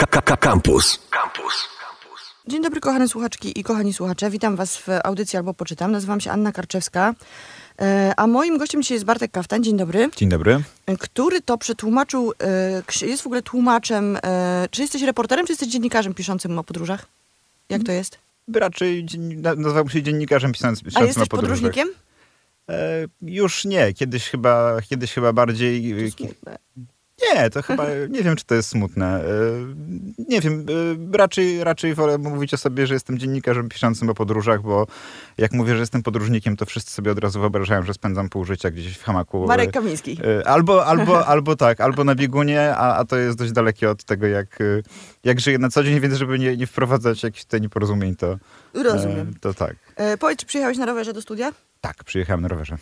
KKK kampus. Dzień dobry kochane słuchaczki i kochani słuchacze. Witam was w audycji albo poczytam. Nazywam się Anna Karczewska. E, a moim gościem dzisiaj jest Bartek Kaftan. Dzień dobry. Dzień dobry. E, który to przetłumaczył, e, jest w ogóle tłumaczem. Czy jesteś reporterem, czy jesteś dziennikarzem piszącym o podróżach? Jak to jest? Raczej nazywam się dziennikarzem piszącym, piszącym A jesteś o podróżach. podróżnikiem? E, już nie. Kiedyś chyba, kiedyś chyba bardziej... To nie, to chyba, nie wiem, czy to jest smutne. E, nie wiem, e, raczej, raczej wolę mówić o sobie, że jestem dziennikarzem piszącym o podróżach, bo jak mówię, że jestem podróżnikiem, to wszyscy sobie od razu wyobrażają, że spędzam pół życia gdzieś w hamaku. E, Marek Kamiński. Albo, albo, albo tak, albo na biegunie, a, a to jest dość dalekie od tego, jak, jak żyję na co dzień, więc żeby nie, nie wprowadzać jakichś tutaj nieporozumień, to... Rozumiem. To tak. E, powiedz, czy przyjechałeś na rowerze do studia? Tak, przyjechałem na rowerze.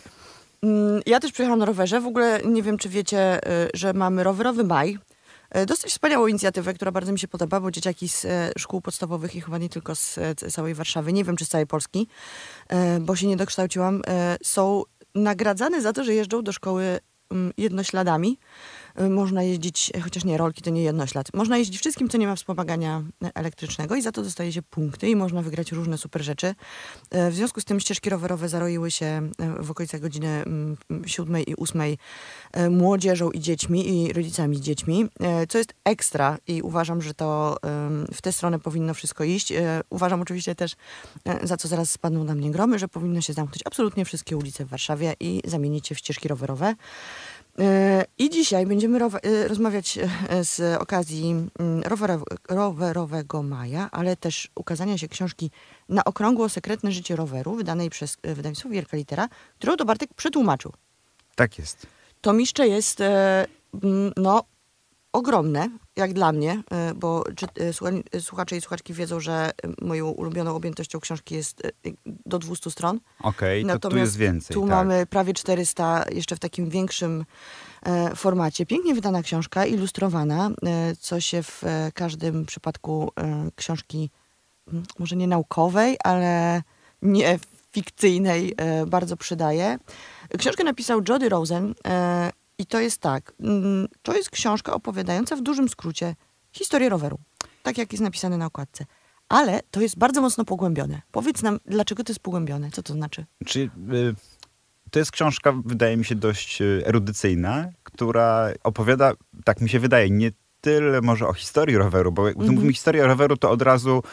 Mm, ja też przyjechałam na rowerze. W ogóle nie wiem, czy wiecie, y, że mamy rowerowy maj. Y, dosyć wspaniałą inicjatywę, która bardzo mi się podoba, bo dzieciaki z y, szkół podstawowych i chyba nie tylko z całej Warszawy, nie wiem czy z całej Polski, bo się nie dokształciłam, są nagradzane za to, że jeżdżą do szkoły mm, jednośladami. Y, można jeździć, e, chociaż nie, rolki to nie jedno ślad. można jeździć wszystkim, co nie ma wspomagania e, elektrycznego i za to dostaje się punkty i można wygrać różne super rzeczy. E, w związku z tym ścieżki rowerowe zaroiły się w okolicach godziny 7 mm, mm, i 8 młodzieżą i dziećmi i rodzicami z dziećmi, co jest ekstra i uważam, że to w tę stronę powinno wszystko iść. Uważam oczywiście też, za co zaraz spadną na mnie gromy, że powinno się zamknąć absolutnie wszystkie ulice w Warszawie i zamienić je w ścieżki rowerowe. I dzisiaj będziemy y, rozmawiać e, z okazji mm, rowerowego maja, ale też ukazania się książki na okrągło Sekretne życie roweru, wydanej przez e, wydawnictwo Wielka Litera, którą to Bartek przetłumaczył. Tak jest. To jeszcze jest e, no, ogromne, jak dla mnie, y, bo czy, y, y, słuchacze i słuchaczki wiedzą, że moją ulubioną objętością książki jest do 200 stron. Okej, okay, to tu jest więcej. Tu tak. mamy prawie 400 jeszcze w takim większym e, formacie. Pięknie wydana książka, ilustrowana, e, co się w e, każdym przypadku książki, może nie naukowej, ale nie fikcyjnej, bardzo przydaje. Książkę napisał Jody Rosen, i to jest tak. Mm, to jest książka opowiadająca w dużym skrócie historię roweru. Tak jak jest napisane na okładce. Ale to jest bardzo mocno pogłębione. Powiedz nam, dlaczego to jest pogłębione? Co to znaczy? Czy y, to jest książka, wydaje mi się, dość y, erudycyjna, która opowiada, tak mi się wydaje, nie tyle może o historii roweru, bo jak mm -hmm. mówimy historia roweru, to od razu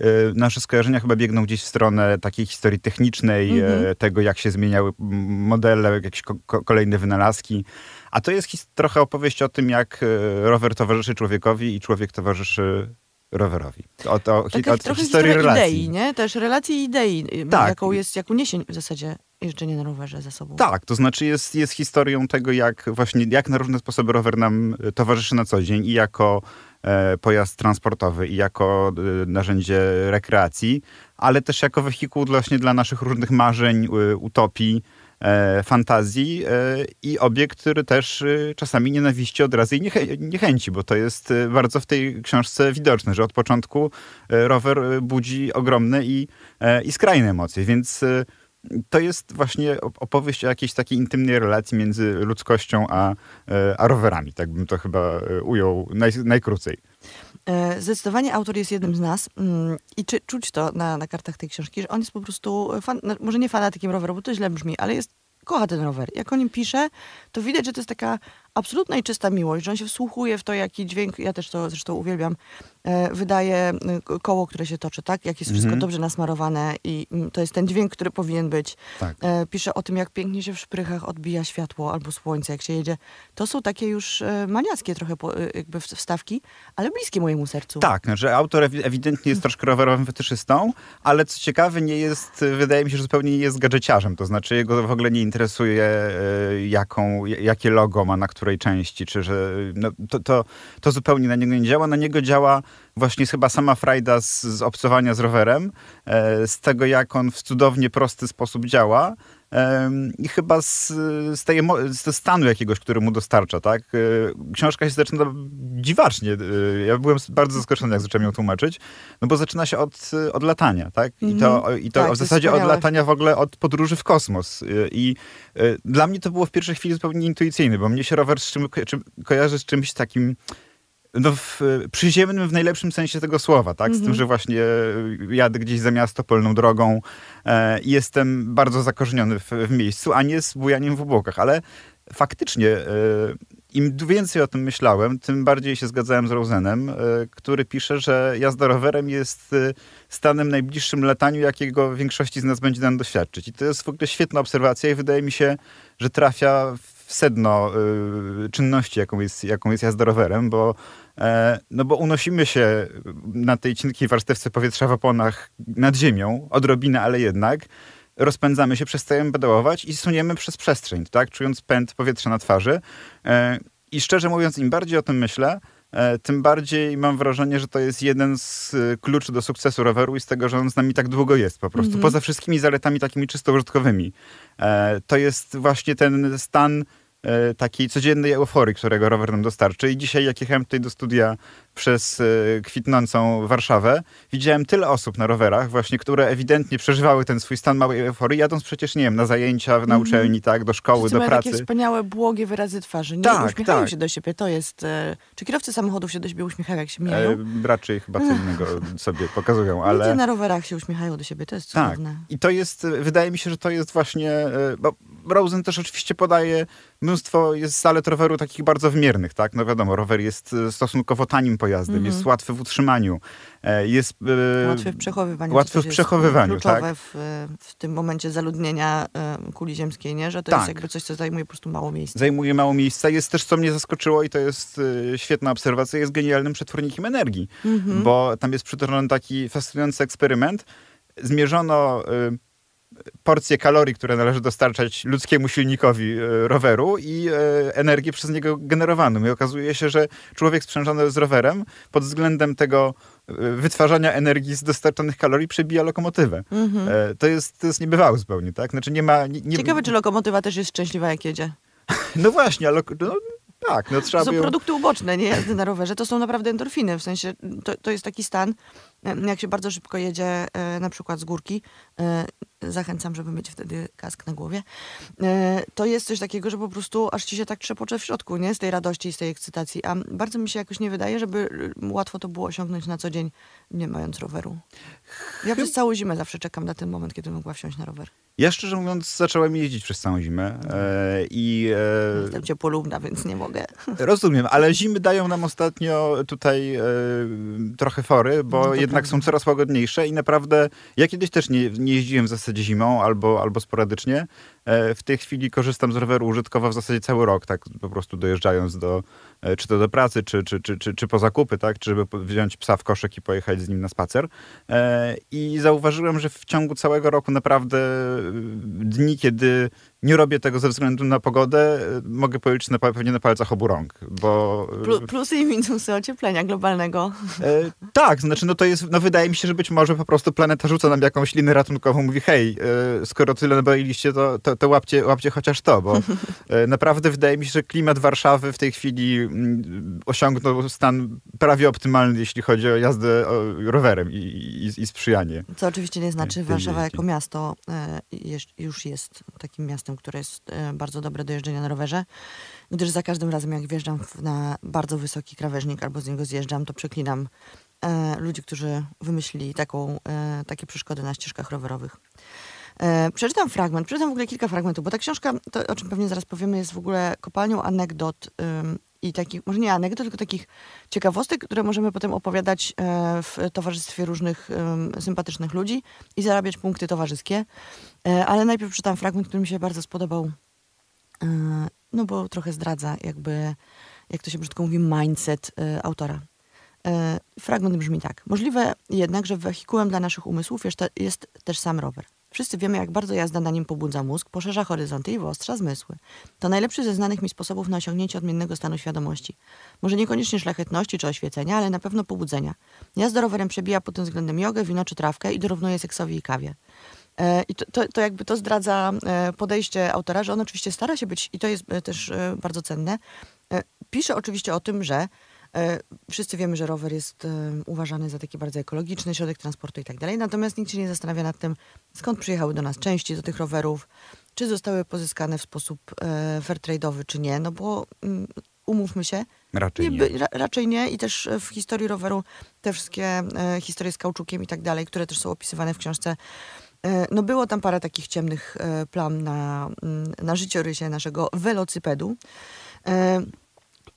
E, nasze skojarzenia chyba biegną gdzieś w stronę takiej historii technicznej, mm-hmm. tego jak się zmieniały modele, jakieś kolejne wynalazki. A to jest trochę opowieść o tym, jak e, rower towarzyszy człowiekowi i człowiek towarzyszy rowerowi. O, to, hi- trochę historii relacji. idei, nie? Też relacji idei, y, tak. jaką jest, jak uniesień w zasadzie jeżdżenie na rowerze za sobą. Tak, to znaczy jest, jest historią tego, jak właśnie, jak na różne sposoby rower nam towarzyszy na co dzień i jako E, pojazd transportowy i jako e, narzędzie rekreacji, ale też jako wehikuł właśnie dla naszych różnych marzeń, e, utopii, fantazji i obiekt, który też czasami nienawiści od razu i niechęci, bo to jest bardzo w tej książce widoczne, że od początku rower budzi ogromne i, i skrajne emocje, więc to jest właśnie opowieść o jakiejś takiej intymnej relacji między ludzkością a, e, a rowerami. Tak bym to chyba e, ujął naj, najkrócej. E, zdecydowanie autor jest jednym z nas mm, i czy, czuć to na, na kartach tej książki, że on jest po prostu, fan, no, może nie fanatykiem roweru, bo to źle brzmi, ale jest kocha ten rower. Jak o nim pisze, to widać, że to jest taka absolutna i czysta miłość, że on się wsłuchuje w to, jaki dźwięk, ja też to zresztą uwielbiam, E, wydaje y, koło, które się toczy, tak? Jak jest wszystko mhm. dobrze nasmarowane i mm, to jest ten dźwięk, który powinien być. Tak. E, pisze o tym, jak pięknie się w szprychach odbija światło albo słońce, jak się jedzie. To są takie już e, maniackie trochę y, jakby wstawki, ale bliskie mojemu sercu. Tak, że autor ewidentnie jest troszkę rowerowym fetyszystą, ale co ciekawe nie jest, y, wydaje mi się, że zupełnie nie jest gadżeciarzem, to znaczy jego w ogóle nie interesuje jaką, jakie logo ma na której części, czy że no, to, to, to zupełnie na niego nie działa. Na niego działa właśnie chyba sama frajda z, z obcowania z rowerem, e, z tego jak on w cudownie prosty sposób działa i chyba z, z, tej, z stanu jakiegoś, który mu dostarcza, tak? E, książka się zaczyna dziwacznie. E, ja byłem bardzo zaskoczony, jak zacząłem ją tłumaczyć, no bo zaczyna się od, od latania, tak? I to, mhm. i to tak, w zasadzie od latania w ogóle od podróży w kosmos. I dla mnie to było w pierwszej chwili zupełnie intuicyjne, bo mnie się rower z czym, czym, kojarzy z czymś takim no w, przyziemnym w najlepszym sensie tego słowa, tak? Z tym, mhm. że właśnie e, jadę gdzieś za miasto polną drogą e, i jestem bardzo zakorzeniony w, w, miejscu, a nie z bujaniem w obłokach, ale faktycznie e, im więcej o tym myślałem, tym bardziej się zgadzałem z Rosenem, e, który pisze, że jazda rowerem jest e, stanem najbliższym lataniu, jakiego większości z nas będzie nam doświadczyć. I to jest w ogóle świetna obserwacja i wydaje mi się, że trafia w w sedno y, czynności, jaką jest, jaką jest jazda rowerem, bo e, no bo unosimy się na tej cienkiej warstewce powietrza w oponach nad ziemią, odrobinę, ale jednak rozpędzamy się, przestajemy pedałować i suniemy przez przestrzeń, tak? Czując pęd powietrza na twarzy. E, I szczerze mówiąc, im bardziej o tym myślę, E, tym bardziej mam wrażenie, że to jest jeden z e, kluczy do sukcesu roweru i z tego, że on z nami tak długo jest po prostu. Mhm. Poza wszystkimi zaletami takimi czysto użytkowymi. E, to jest właśnie ten stan takiej codziennej euforii, którego rower nam dostarczy. I dzisiaj, jak jechałem tutaj do studia przez y, kwitnącą Warszawę, widziałem tyle osób na rowerach właśnie, które ewidentnie przeżywały ten swój stan małej euforii, jadąc przecież, nie wiem, na zajęcia, mhm. na uczelni, tak, do szkoły, Wszyscy do pracy. takie wspaniałe, błogie wyrazy twarzy, nie? Tak, tak. uśmiechają tak. się do siebie, to jest... E, czy kierowcy samochodów się do siebie uśmiechają, jak się e, mijają? E, raczej chyba co innego sobie pokazują, ale... Ludzie na rowerach się uśmiechają do siebie, to jest tak. cudowne. Tak. I to jest, e, wydaje mi się, że to jest właśnie... Bo Rosen też oczywiście podaje mnóstwo, jest zalet roweru takich bardzo wymiernych, tak? No wiadomo, rower jest stosunkowo tanim pojazdem, mm jest mhm. łatwy w utrzymaniu, e, jest e, łatwy w przechowywaniu. Łatwy w przechowywaniu, tak? kluczowe tak? w, e, w tym momencie zaludnienia kuli ziemskiej, nie? Że to tak. jest jakby coś, co zajmuje po prostu mało miejsca. Zajmuje mało miejsca. Jest też, co mnie zaskoczyło i to jest świetna obserwacja, jest genialnym przetwornikiem energii, mm -hmm. bo tam jest przytoczony taki fascynujący eksperyment. Zmierzono porcję kalorii, które należy dostarczać ludzkiemu silnikowi e, roweru i e, energię przez niego generowaną. I okazuje się, że człowiek sprzężony z rowerem pod względem tego e, wytwarzania energii z dostarczonych kalorii przebija lokomotywę. Mhm. To, jest, to jest niebywałe zupełnie, tak? Znaczy nie ma... Nie, nie... Ciekawe, czy lokomotywa też jest szczęśliwa, jak jedzie. no właśnie, ale... No... Tak, no trzeba to są by ją... produkty uboczne, nie? Jazdy na rowerze to są naprawdę endorfiny, w sensie to, to jest taki stan, E, jak się bardzo szybko jedzie e, na przykład z górki, e, zachęcam, żeby mieć wtedy kask na głowie, to jest coś takiego, że po prostu aż ci się tak trzepocze w środku, nie? Z tej radości i z tej ekscytacji. A bardzo mi się jakoś nie wydaje, żeby łatwo to było osiągnąć na co dzień, nie mając roweru. Ja przez całą zimę zawsze czekam na ten moment, kiedy mogła wsiąść na rower. Ja szczerze mówiąc zacząłem jeździć przez całą zimę e, mhm. i... E, Jestem ciepłolubna, więc nie mogę. Rozumiem, ale zimy dają nam ostatnio tutaj e, trochę fory, bo no jednak jednak są coraz łagodniejsze i naprawdę ja kiedyś też nie, nie jeździłem w zasadzie zimą albo, albo sporadycznie, E, w tej chwili korzystam z roweru użytkowa w zasadzie cały rok, tak po prostu dojeżdżając do, e, czy to do pracy, czy, czy, czy, czy, czy po zakupy, tak, czy żeby wziąć psa w koszyk i pojechać z nim na spacer. E, I zauważyłem, że w ciągu całego roku naprawdę dni, kiedy nie robię tego ze względu na pogodę, mogę policzyć na, pewnie na palcach obu rąk, bo... Plusy i minusy ocieplenia globalnego. E, tak, znaczy no to jest, no wydaje mi się, że być może po prostu planeta rzuca nam jakąś linię ratunkową, mówi hej, e, skoro tyle nabraliście, to, to, to, łapcie, łapcie chociaż to, bo e, naprawdę wydaje mi się, że klimat Warszawy w tej chwili mm, osiągnął stan prawie optymalny, jeśli chodzi o jazdę rowerem i, i, i sprzyjanie. Co oczywiście nie znaczy, e, Warszawa jako miasto e, już jest takim miastem, które jest bardzo dobre do jeżdżenia na rowerze, gdyż za każdym razem, jak wjeżdżam na bardzo wysoki krawężnik albo z niego zjeżdżam, to przeklinam ludzi, którzy wymyślili taką, takie przeszkody na ścieżkach rowerowych. E, przeczytam fragment, przeczytam w ogóle kilka fragmentów, bo ta książka, to, o czym pewnie zaraz powiemy, jest w ogóle kopalnią anegdot ym, i takich, może nie anegdot, tylko takich ciekawostek, które możemy potem opowiadać e, w towarzystwie różnych sympatycznych ludzi i zarabiać punkty towarzyskie. E, ale najpierw przeczytam fragment, który mi się bardzo spodobał, no bo trochę zdradza jakby, jak to się brzydko mówi, mindset y, autora. Fragment brzmi tak. Możliwe jednak, że wehikułem dla naszych umysłów jest też sam rower. Wszyscy wiemy, jak bardzo jazda na nim pobudza mózg, poszerza horyzonty i wyostrza zmysły. To najlepszy ze znanych mi sposobów na osiągnięcie odmiennego stanu świadomości. Może niekoniecznie szlachetności czy oświecenia, ale na pewno pobudzenia. Jazda rowerem przebija pod tym względem jogę, wino czy trawkę i dorównuje seksowi i kawie. E, I to, to, to, jakby to zdradza e, podejście autora, że on oczywiście stara się być, i to jest e, też bardzo cenne. Pisze oczywiście o tym, że E, wszyscy wiemy, że rower jest e, uważany za taki bardzo ekologiczny środek transportu i tak dalej. Natomiast nikt się nie zastanawia nad tym, skąd przyjechały do nas części do tych rowerów, czy zostały pozyskane w sposób e, fairtrade'owy, czy nie. No bo mm, umówmy się. Raczej nie. nie. Ra, raczej nie i też w historii roweru te wszystkie historie z kauczukiem i tak dalej, które też są opisywane w książce, no było tam parę takich ciemnych plam na, mm, na życiorysie naszego velocypedu.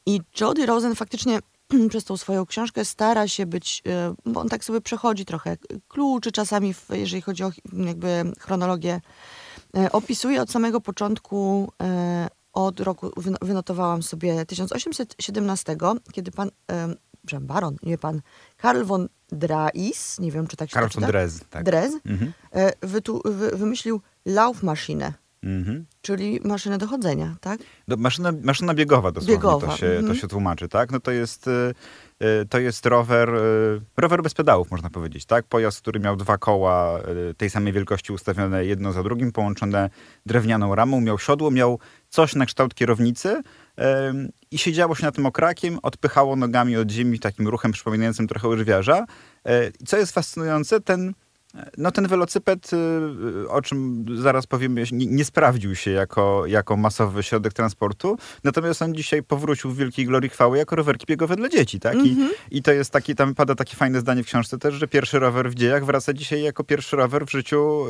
I Jody Rosen faktycznie przez tą swoją książkę stara się być, e, bo on tak sobie przechodzi trochę kluczy czasami, jeżeli chodzi o jakby chronologię. E, opisuje od samego początku, e, od roku, wynotowałam sobie 1817, kiedy pan, przepraszam, baron, nie pan, Karl von Drais, nie wiem czy tak się Karl von Drez, tak. Dres mhm. wy, wymyślił Laufmaschine Mhm. Czyli maszyna do chodzenia, tak? Do, maszyna, maszyna biegowa dosłownie biegowa. To, się, mhm. to się tłumaczy, tak? No to jest, y, y, to jest rower, y, rower bez pedałów, można powiedzieć, tak? Pojazd, który miał dwa koła tej samej wielkości ustawione jedno za drugim, połączone drewnianą ramą, miał siodło, miał coś na kształt kierownicy i siedziało się na tym okrakiem, odpychało nogami od ziemi takim ruchem przypominającym trochę łyżwiarza. E, I co jest fascynujące, ten no ten velocyped, y, y, o czym zaraz powiemy, nie sprawdził się jako, jako masowy środek transportu, natomiast on dzisiaj powrócił w wielkiej glorii chwały jako rowerki biegowe dla dzieci, tak? I, mm-hmm. I, to jest taki, tam pada takie fajne zdanie w książce też, że pierwszy rower w dziejach wraca dzisiaj jako pierwszy rower w życiu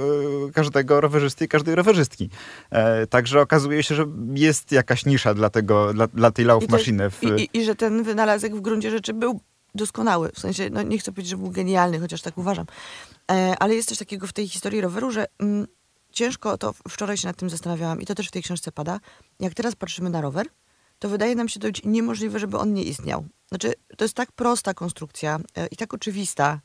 y, każdego rowerzysty i każdej rowerzystki. E, także okazuje się, że jest jakaś nisza dla, tego, dla, dla tej lauf maszyny. W... I, i, I że ten wynalazek w gruncie rzeczy był doskonały. W sensie, no nie chcę powiedzieć, że był genialny, chociaż tak uważam. E, ale jest coś takiego w tej historii roweru, że mm, ciężko, to wczoraj się nad tym zastanawiałam i to też w tej książce pada, jak teraz patrzymy na rower, to wydaje nam się dość niemożliwe, żeby on nie istniał. Znaczy, to jest tak prosta konstrukcja e, i tak oczywista,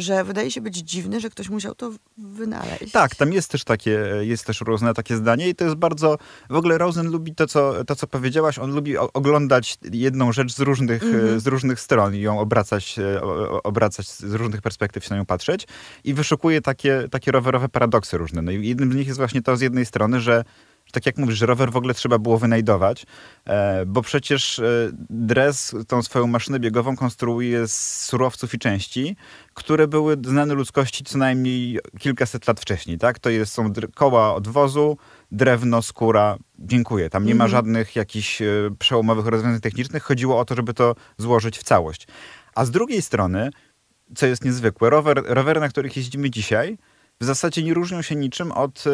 że wydaje się być dziwne, że ktoś musiał to wynaleźć. Tak, tam jest też takie, jest też różne takie zdanie i to jest bardzo, w ogóle Rosen lubi to, co, to, co powiedziałaś, on lubi oglądać jedną rzecz z różnych, e, mhm. z różnych stron i ją obracać, e, obracać z różnych perspektyw, się na nią patrzeć i wyszukuje takie, takie rowerowe paradoksy różne. No i jednym z nich jest właśnie to z jednej strony, że tak jak mówisz, rower w ogóle trzeba było wynajdować, e, bo przecież e, dres, tą swoją maszynę biegową konstruuje z surowców i części, które były znane ludzkości co najmniej kilkaset lat wcześniej. Tak? To jest, są koła odwozu, drewno, skóra. Dziękuję. Tam nie ma mhm. żadnych jakichś e, przełomowych rozwiązań technicznych. Chodziło o to, żeby to złożyć w całość. A z drugiej strony, co jest niezwykłe, rower, rowery, na których jeździmy dzisiaj, w zasadzie nie różnią się niczym od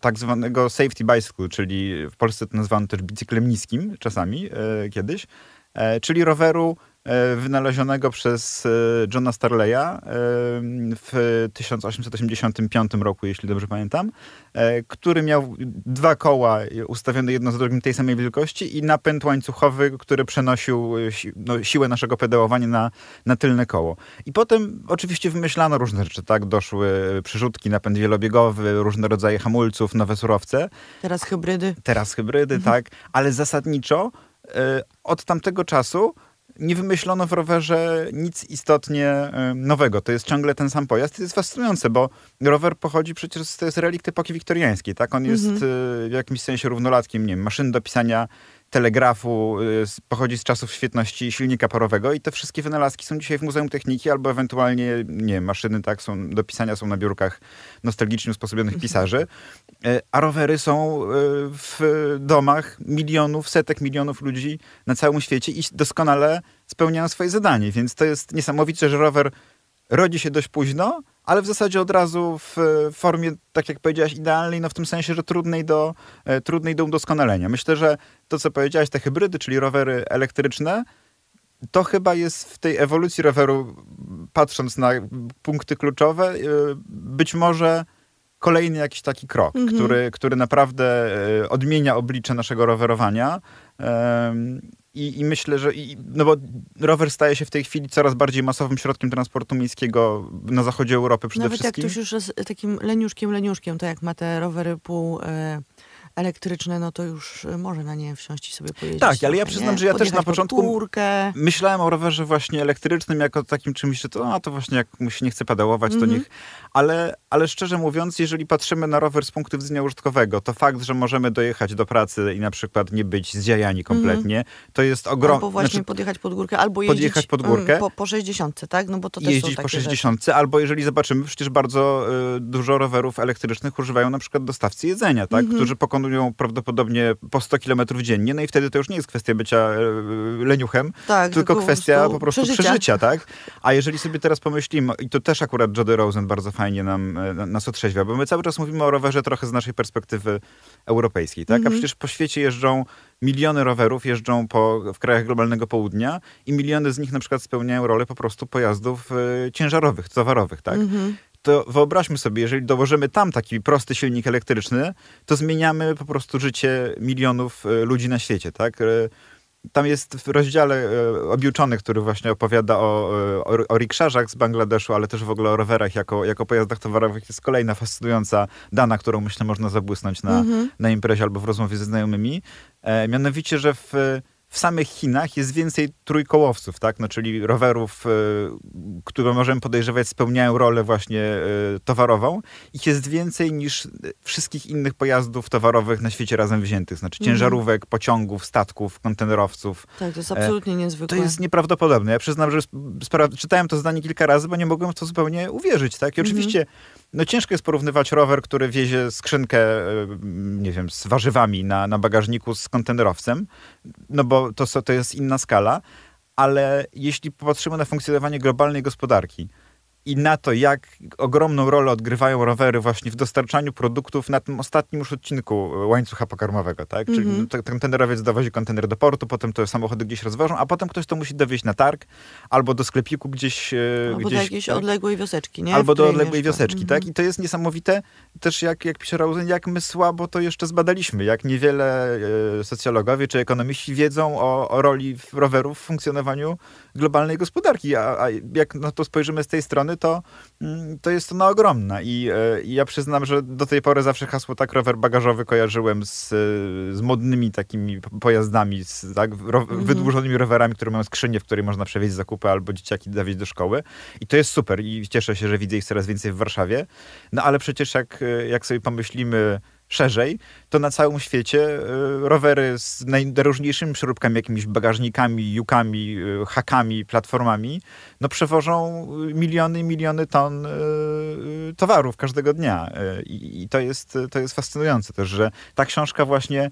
tak zwanego safety bicycle, czyli w Polsce to nazywano też bicyklem niskim czasami e, kiedyś, e, czyli roweru E, wynalezionego przez e, Johna Starleya e, w 1885 roku, jeśli dobrze pamiętam, który miał dwa koła ustawione jedno za drugim tej samej wielkości i napęd łańcuchowy, który przenosił no, siłę naszego pedałowania na, na tylne koło. I potem oczywiście wymyślano różne rzeczy, tak? Doszły przyrzutki, napęd wielobiegowy, różne rodzaje hamulców, nowe surowce. Teraz hybrydy. Teraz hybrydy, mhm. tak. Ale zasadniczo od tamtego czasu nie wymyślono w rowerze nic istotnie nowego. To jest ciągle ten sam pojazd. To jest fascynujące, bo rower pochodzi przecież, to jest relikt epoki wiktoriańskiej, tak? On jest mhm. Y, w jakimś sensie równolatkiem, nie wiem, maszyn do pisania, telegrafu, y, pochodzi z czasów świetności silnika parowego i te wszystkie wynalazki są dzisiaj w Muzeum Techniki albo ewentualnie, nie maszyny tak są, do pisania są na biurkach nostalgicznie usposobionych pisarzy. E, a rowery są e, w domach milionów, setek milionów ludzi na całym świecie i doskonale spełniają swoje zadanie. Więc to jest niesamowicie, że rower rodzi się dość późno, ale w zasadzie od razu w formie, tak jak powiedziałaś, idealnej, no w tym sensie, że trudnej do, e, trudnej do udoskonalenia. Myślę, że to, co powiedziałaś, te hybrydy, czyli rowery elektryczne, to chyba jest w tej ewolucji roweru, patrząc na punkty kluczowe, być może kolejny jakiś taki krok, mhm. który, który naprawdę e, odmienia oblicze naszego rowerowania. I, I, myślę, że i, no bo rower staje się w tej chwili coraz bardziej masowym środkiem transportu miejskiego na zachodzie Europy przede Nawet wszystkim. Nawet jak ktoś już jest takim leniuszkiem, leniuszkiem, to jak ma te rowery pół... E, elektryczne, no to już y, może na nie wsiąść i sobie pojeździć. Tak, ale ja przyznam, nie? że ja też na początku górkę. myślałem o rowerze właśnie elektrycznym jako takim czymś, że to, no, to właśnie jak mu się nie chce pedałować, mm to mhm. niech. Ale, ale szczerze mówiąc, jeżeli patrzymy na rower z punktu widzenia użytkowego, to fakt, że możemy dojechać do pracy i na przykład nie być zdziajani kompletnie, mhm. to jest ogromne. Albo właśnie znaczy, podjechać pod górkę, albo jeździć podjechać pod mm, górkę, po, po 60, tak? No bo to też jeździć po 60, rzeczy. albo jeżeli zobaczymy, przecież bardzo y, dużo rowerów elektrycznych używają na przykład dostawcy jedzenia, tak? Mhm. Którzy pokonują wykonują prawdopodobnie po 100 km dziennie, no i wtedy to już nie jest kwestia bycia e, leniuchem, tak, tylko kwestia po prostu przeżycia. przeżycia. tak? A jeżeli sobie teraz pomyślimy, i to też akurat Jody Rosen bardzo fajnie nam, e, nas otrzeźwia, bo my cały czas mówimy o rowerze trochę z naszej perspektywy europejskiej, tak? A mhm. przecież po świecie jeżdżą miliony rowerów jeżdżą po, w krajach globalnego południa i miliony z nich na przykład spełniają rolę po prostu pojazdów y, ciężarowych, towarowych, tak? Mhm to wyobraźmy sobie, jeżeli dołożymy tam taki prosty silnik elektryczny, to zmieniamy po prostu życie milionów e, ludzi na świecie, tak? E, tam jest w rozdziale e, objuczony, który właśnie opowiada o, o, o rikszarzach z Bangladeszu, ale też w ogóle o rowerach jako, jako pojazdach towarowych. Jest kolejna fascynująca dana, którą myślę można zabłysnąć na, mm -hmm. na imprezie albo w rozmowie ze znajomymi. E, mianowicie, że w w samych Chinach jest więcej trójkołowców, tak? No, czyli rowerów, y, które możemy podejrzewać spełniają rolę właśnie y, towarową. Ich jest więcej niż wszystkich innych pojazdów towarowych na świecie razem wziętych. Znaczy mhm. ciężarówek, pociągów, statków, kontenerowców. Tak, to jest e, absolutnie niezwykłe. To jest nieprawdopodobne. Ja przyznam, że czytałem to zdanie kilka razy, bo nie mogłem w to zupełnie uwierzyć, tak? I mhm. oczywiście no ciężko jest porównywać rower, który wiezie skrzynkę, e, nie wiem, z warzywami na, na bagażniku z kontenerowcem, no bo to, to jest inna skala, ale jeśli popatrzymy na funkcjonowanie globalnej gospodarki, i na to, jak ogromną rolę odgrywają rowery właśnie w dostarczaniu produktów na tym ostatnim już odcinku e, łańcucha pokarmowego, tak? Mm -hmm. Czyli kontenerowiec mhm. dowozi kontener do portu, potem to samochody gdzieś rozwożą, a potem ktoś to musi dowieźć na targ albo do sklepiku gdzieś... E, albo gdzieś, do jakiejś tak? odległej wioseczki, nie? Albo do odległej mieszka. wioseczki, mm -hmm. tak? Mhm. I to jest niesamowite też, jak, jak pisze Rauzen, jak my słabo to jeszcze zbadaliśmy, jak niewiele socjologowie czy ekonomiści wiedzą o, o roli rowerów w funkcjonowaniu globalnej gospodarki. A, a jak na to spojrzymy z tej strony, to, mm, to jest ona ogromna. I, e, I, ja przyznam, że do tej pory zawsze hasło tak rower bagażowy kojarzyłem z, z modnymi takimi pojazdami, z tak, ro, mhm. wydłużonymi rowerami, które mają skrzynię, w której można przewieźć zakupy albo dzieciaki zawieźć do szkoły. I to jest super i cieszę się, że widzę ich coraz więcej w Warszawie. No ale przecież jak, e, jak sobie pomyślimy, szerzej, to na całym świecie e, rowery z najróżniejszymi przeróbkami, jakimiś bagażnikami, jukami, e, hakami, platformami, no przewożą e, miliony i miliony ton towarów każdego dnia. I to jest, to jest fascynujące też, że ta książka właśnie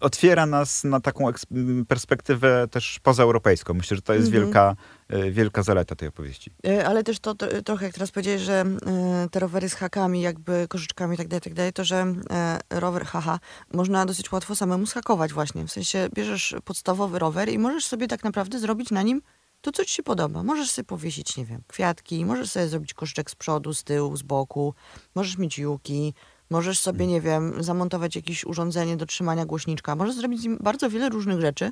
otwiera nas na taką perspektywę też pozaeuropejską. Myślę, że to jest mhm. wielka, e, wielka zaleta tej opowieści. E, ale też to, trochę, jak teraz powiedziałeś, że e, te rowery z hakami, jakby koszyczkami itd., tak itd., tak to że rower haha można dosyć łatwo samemu schakować właśnie. W sensie bierzesz podstawowy rower i możesz sobie tak naprawdę zrobić na nim to, co ci się podoba. Możesz sobie powiesić, nie wiem, kwiatki, możesz sobie zrobić koszyczek z przodu, z tyłu, z boku, możesz mieć juki, Możesz sobie, mm. nie wiem, zamontować jakieś urządzenie do trzymania głośniczka. Możesz zrobić z nim bardzo wiele różnych rzeczy.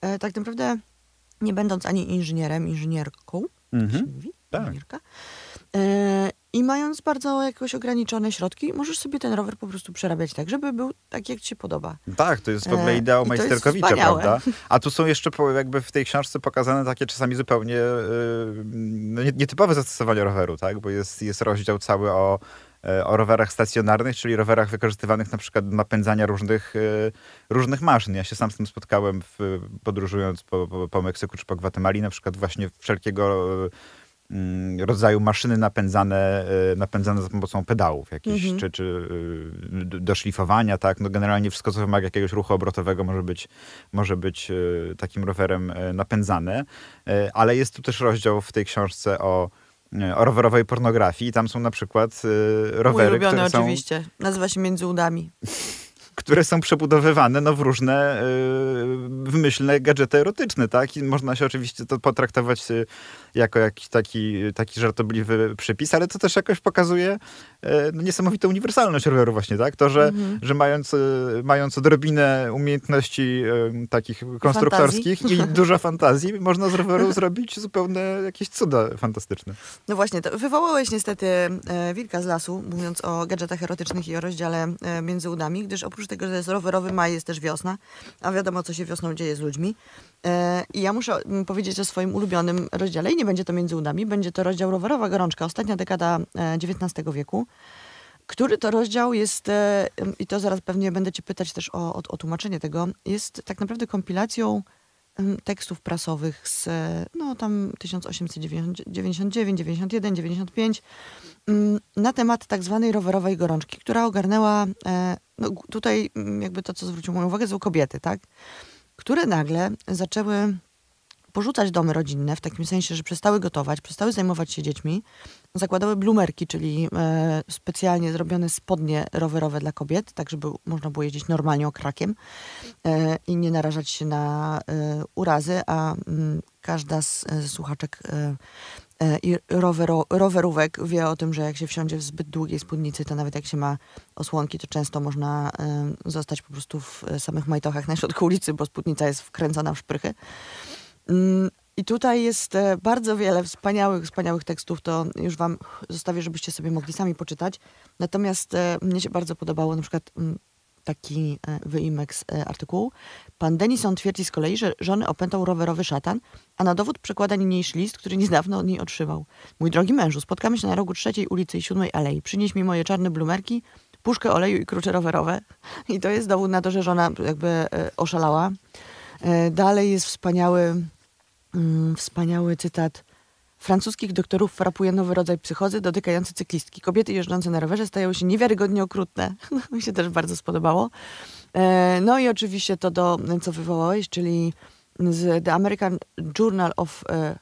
E, tak naprawdę nie będąc ani inżynierem, inżynierką, mhm. tak. inżynierka, e, i mając bardzo jakieś ograniczone środki, możesz sobie ten rower po prostu przerabiać tak, żeby był tak, jak ci się podoba. Tak, to jest w e, ogóle ideał e, majsterkowicza, prawda? A tu są jeszcze jakby w tej książce pokazane takie czasami zupełnie yy, nietypowe zastosowania roweru, tak? Bo jest, jest rozdział cały o E, o rowerach stacjonarnych, czyli rowerach wykorzystywanych na przykład do napędzania różnych, e, różnych maszyn. Ja się sam z tym spotkałem w, podróżując po, po, po Meksyku czy po Gwatemali, na przykład właśnie wszelkiego e, mm, rodzaju maszyny napędzane, napędzane za pomocą pedałów jakichś, mm -hmm. czy, czy do szlifowania, tak? No generalnie wszystko, co wymaga jakiegoś ruchu obrotowego może być, może być takim rowerem napędzane. Ale jest tu też rozdział w tej książce o E, rowerowej pornografii. Tam są na przykład e, rowery, Mój ulubiony, które są... oczywiście. Nazywa się Między Udami. które są przebudowywane no, w różne yy, e, wymyślne gadżety erotyczne, tak? I można się oczywiście to potraktować e, jako jakiś taki, taki żartobliwy przypis, ale to też jakoś pokazuje yy, niesamowitą uniwersalność roweru właśnie, tak? To, że, mhm. że mając, y, mając odrobinę umiejętności takich konstruktorskich i dużo fantazji, można z roweru zrobić zupełnie jakieś cuda fantastyczne. No właśnie, to wywołałeś niestety e, wilka z lasu, mówiąc o gadżetach erotycznych i o rozdziale między udami, gdyż oprócz oprócz tego, że jest rowerowy maj, jest też wiosna, a wiadomo, co się wiosną dzieje z ludźmi. E, I ja muszę mm, powiedzieć o swoim ulubionym rozdziale i nie będzie to między udami, będzie to rozdział Rowerowa Gorączka, ostatnia dekada XIX e, wieku, który to rozdział jest, e, mm, i to zaraz pewnie będę cię pytać też o, o, o tłumaczenie tego, jest tak naprawdę kompilacją mm, tekstów prasowych z no tam 1899, 91, 95 na temat tak zwanej rowerowej gorączki, która ogarnęła no, tutaj mm, jakby to, co zwróciło moją uwagę, są kobiety, tak? Które nagle zaczęły porzucać domy rodzinne, w takim sensie, że przestały gotować, przestały zajmować się dziećmi, zakładały blumerki, czyli e, specjalnie zrobione spodnie rowerowe dla kobiet, tak żeby można było jeździć normalnie okrakiem e, i nie narażać się na e, urazy, a m, mm, każda z, z e, słuchaczek e, E, i roweru, rowerówek wie o tym, że jak się wsiądzie w zbyt długiej spódnicy, to nawet jak się ma osłonki, to często można e, zostać po prostu w samych majtochach na środku ulicy, bo spódnica jest wkręcona w szprychy. Mm, I tutaj jest e, bardzo wiele wspaniałych, wspaniałych tekstów, to już wam zostawię, żebyście sobie mogli sami poczytać. Natomiast mnie się bardzo podobało na przykład mm, taki e, wyimek z e, artykułu. Pan Denison twierdzi z kolei, że żony opętał rowerowy szatan, a na dowód przekłada niniejszy list, który niedawno od niej otrzymał. Mój drogi mężu, spotkamy się na rogu trzeciej ulicy i siódmej alei. Przynieś mi moje czarne blumerki, puszkę oleju i krucze rowerowe. I to jest dowód na to, że żona jakby e, oszalała. Dalej jest wspaniały, mm, wspaniały cytat Francuskich doktorów frapuje nowy rodzaj psychozy dotykający cyklistki. Kobiety jeżdżące na rowerze stają się niewiarygodnie okrutne. mi się też bardzo spodobało. E, no i oczywiście to, do, co wywołałeś, czyli z The American Journal of e,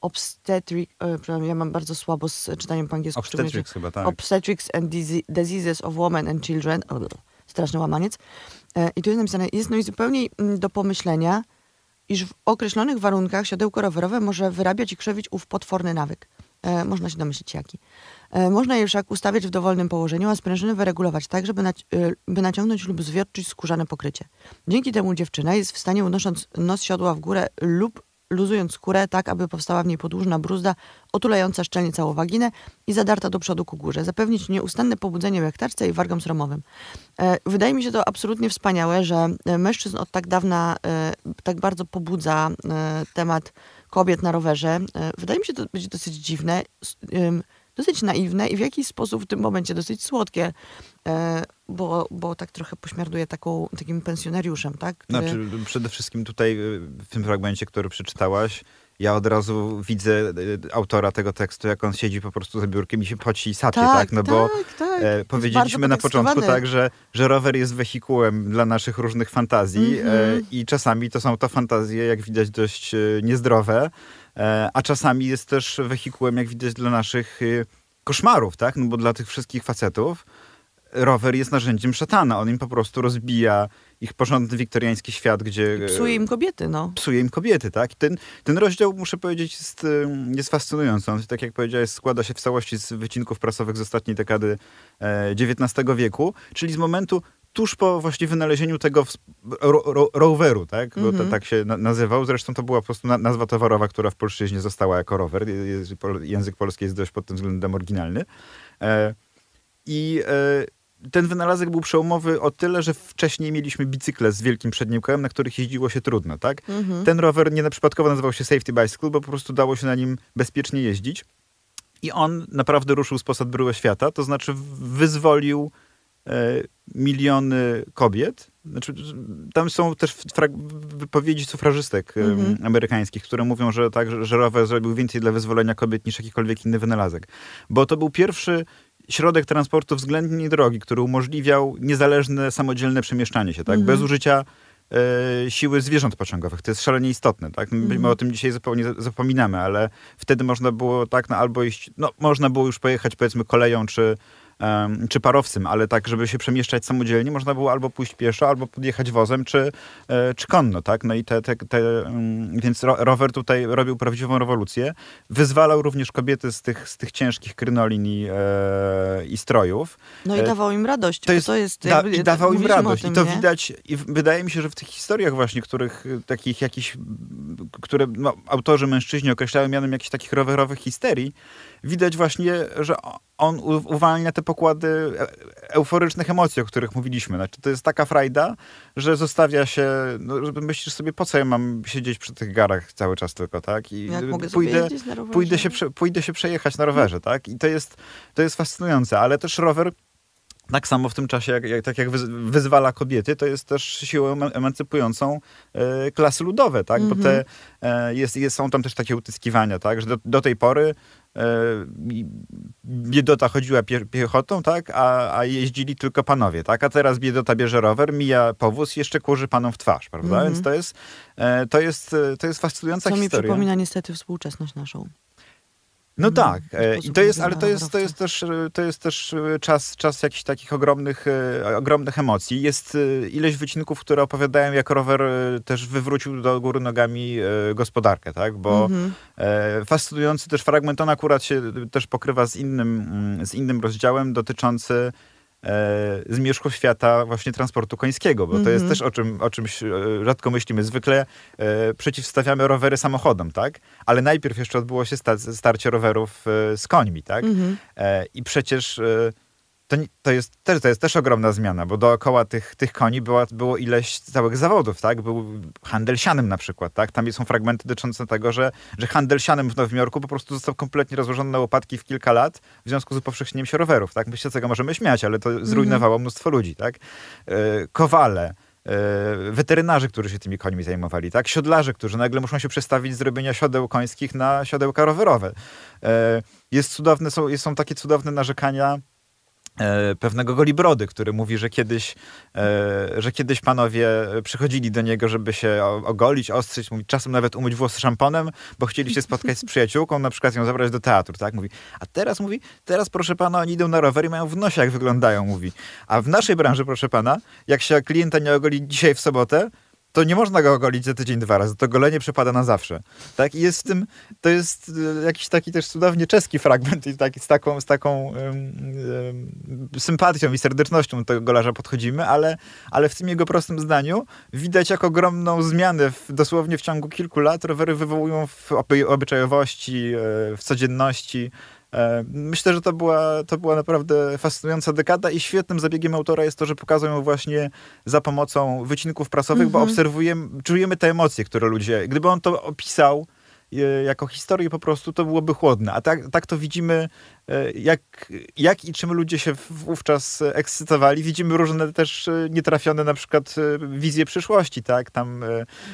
Obstetric, e, ja mam bardzo słabo z czytaniem po angielsku. Obstetrics chyba, tak. Obstetrics and Diseases of Women and Children. Straszny łamaniec. I tu jest napisane, jest no i zupełnie mm, do pomyślenia, iż w określonych warunkach siodełko rowerowe może wyrabiać i krzewić ów potworny nawyk. E, można się domyślić jaki. E, można je wszak ustawiać w dowolnym położeniu, a sprężyny wyregulować tak, żeby e, by naciągnąć lub zwierczyć skórzane pokrycie. Dzięki temu dziewczyna jest w stanie, unosząc nos siodła w górę lub luzując skórę tak, aby powstała w niej podłużna bruzda otulająca szczelnie całą waginę i zadarta do przodu ku górze. Zapewnić nieustanne pobudzenie lektarce i wargom sromowym. E, wydaje mi się to absolutnie wspaniałe, że e, mężczyzn od tak dawna e, tak bardzo pobudza e, temat kobiet na rowerze. E, wydaje mi się to być dosyć dziwne. S, dosyć naiwne i w jakiś sposób w tym momencie dosyć słodkie, e, bo, bo tak trochę pośmiarduje taką, takim pensjonariuszem, tak? Który... E, znaczy, przede wszystkim tutaj e, w tym fragmencie, który przeczytałaś, ja od razu widzę autora tego tekstu, jak on siedzi po prostu za biurkiem i się poci i sacie, tak? tak? No tak, bo tak. tak. E, powiedzieliśmy na początku tak, że, że rower jest wehikułem dla naszych różnych fantazji mm -hmm. e, mhm. i czasami to są to fantazje, jak widać, dość niezdrowe. E, a czasami jest też wehikułem, jak widać, dla naszych y, koszmarów, tak? No bo dla tych wszystkich facetów rower jest narzędziem szatana. On im po prostu rozbija ich porządny wiktoriański świat, gdzie... I e, psuje im kobiety, no. Psuje im kobiety, tak? ten, ten rozdział, muszę powiedzieć, jest, y, jest fascynujący. On, tak jak powiedziałeś, składa się w całości z wycinków prasowych z ostatniej dekady e, XIX wieku, czyli z momentu tuż po właśnie wynalezieniu tego roweru, tak? Bo mm -hmm. to, mhm. tak się na, nazywał. Zresztą to była po prostu na, nazwa towarowa, która w polszczyźnie została jako rower. język polski jest dość pod tym względem oryginalny. E, I e, ten wynalazek był przełomowy o tyle, że wcześniej mieliśmy bicykle z wielkim przednim kołem, na których jeździło się trudno, tak? Mm -hmm. Ten rower nie na przypadkowo nazywał się Safety Bicycle, bo po prostu dało się na nim bezpiecznie jeździć. I on naprawdę ruszył z posad bryłę świata, to znaczy wyzwolił E, miliony kobiet. Znaczy, tam są też wypowiedzi sufrażystek mm-hmm. amerykańskich, które mówią, że tak, że, rower zrobił więcej dla wyzwolenia kobiet niż jakikolwiek inny wynalazek. Bo to był pierwszy środek transportu względnie drogi, który umożliwiał niezależne, samodzielne przemieszczanie się, tak? Mm-hmm. Bez użycia e, siły zwierząt pociągowych. To jest szalenie istotne, tak? My, mm-hmm. o tym dzisiaj zupełnie zapominamy, ale wtedy można było tak, no, albo iść, no, można było już pojechać powiedzmy koleją czy czy parowcem, ale tak, żeby się przemieszczać samodzielnie, można było albo pójść pieszo, albo podjechać wozem, czy, e, czy konno, tak? No i te, te, te, mm, więc rower tutaj robił prawdziwą rewolucję. Wyzwalał również kobiety z tych, z tych ciężkich krynolin i, e, i strojów. No i e, dawał im radość. To jest, to jest da, I dawał im radość. Tym, I to nie? widać, i wydaje mi się, że w tych historiach właśnie, których takich jakichś, które no, autorzy mężczyźni określają mianem jakichś takich rowerowych histerii, widać właśnie, że on uwalnia te pokłady e, euforycznych emocji, o których mówiliśmy. Znaczy, to jest taka frajda, że zostawia się, no, myślisz sobie, po co ja mam siedzieć przy tych garach cały czas tylko, tak? I Jak mogę pójdę, pójdę, się, pójdę się przejechać na rowerze, tak? I to jest, to jest fascynujące, ale też rower tak samo w tym czasie, jak, jak, tak jak wyzwala kobiety, to jest też siłą emancypującą e, klasy ludowe, tak? Mm -hmm. Bo te, mhm. e, jest, jest, są tam też takie utyskiwania, tak? Że do, do tej pory E, biedota chodziła piechotą, tak, a, a jeździli tylko panowie, tak, a teraz biedota bierze rower, mija powóz, jeszcze kurzy panom w twarz, prawda, mm -hmm. więc to jest, e, to jest, e, to jest fascynująca Co historia. To mi przypomina niestety współczesność naszą. No mhm. tak, e, i to jest, ale to jest, to jest też, to jest też e, czas, czas jakichś takich ogromnych, e, ogromnych emocji. Jest ileś wycinków, które opowiadałem, jak rower też wywrócił do góry nogami gospodarkę, tak? Bo mhm. fascynujący też fragment, on akurat się też pokrywa z innym, mm, z innym rozdziałem dotyczący E, zmierzchu świata właśnie transportu końskiego, bo mm -hmm. to jest mhm. też o, czym, o czymś e, rzadko myślimy. Zwykle e, przeciwstawiamy rowery samochodom, tak? Ale najpierw jeszcze odbyło się starcie rowerów e, z końmi, tak? Mm -hmm. e, I przecież... E, to, to, jest, też, to jest też ogromna zmiana, bo dookoła tych, tych koni była, było ileś całych zawodów, tak? Był handel sianem na przykład, tak? Tam są fragmenty dotyczące tego, że, że handel sianem w Nowym Jorku po prostu został kompletnie rozłożony na łopatki w kilka lat w związku z upowszechnieniem się rowerów, tak? My się tego możemy śmiać, ale to zrujnowało mnóstwo ludzi, tak? E, kowale, e, weterynarze, którzy się tymi końmi zajmowali, tak? Siodlarze, którzy nagle muszą się przestawić z robienia siodeł końskich na siodełka rowerowe. E, jest cudowne, są, są takie cudowne narzekania E, pewnego Golibrody, który mówi, że kiedyś, e, że kiedyś panowie przychodzili do niego, żeby się ogolić, ostrzyć, mówi, czasem nawet umyć włosy szamponem, bo chcieli się spotkać z przyjaciółką, na przykład ją zabrać do teatru, tak? Mówi, a teraz, mówi, teraz proszę pana, oni idą na rower i mają w nosie, jak wyglądają, mówi. A w naszej branży, proszę pana, jak się klienta nie ogoli dzisiaj w sobotę, to nie można go ogolić za tydzień, dwa razy. To golenie przypada na zawsze. Tak? I jest w tym, to jest e, jakiś taki też cudownie czeski fragment i z taką, z taką um, sympatią i serdecznością do tego golarza podchodzimy, ale, ale w tym jego prostym zdaniu widać jak ogromną zmianę w, dosłownie w ciągu kilku lat rowery wywołują w obyczajowości, e, w codzienności, E, myślę, że to była, to była naprawdę fascynująca dekada i świetnym zabiegiem autora jest to, że pokazują ją właśnie za pomocą wycinków prasowych, mm -hmm. bo mhm. obserwujemy, czujemy te emocje, które ludzie... Gdyby on to opisał e, jako historię po prostu, to byłoby chłodne. A tak, tak to widzimy, e, jak, jak i czym ludzie się wówczas ekscytowali. Widzimy różne też nietrafione na przykład wizje przyszłości, tak? Tam,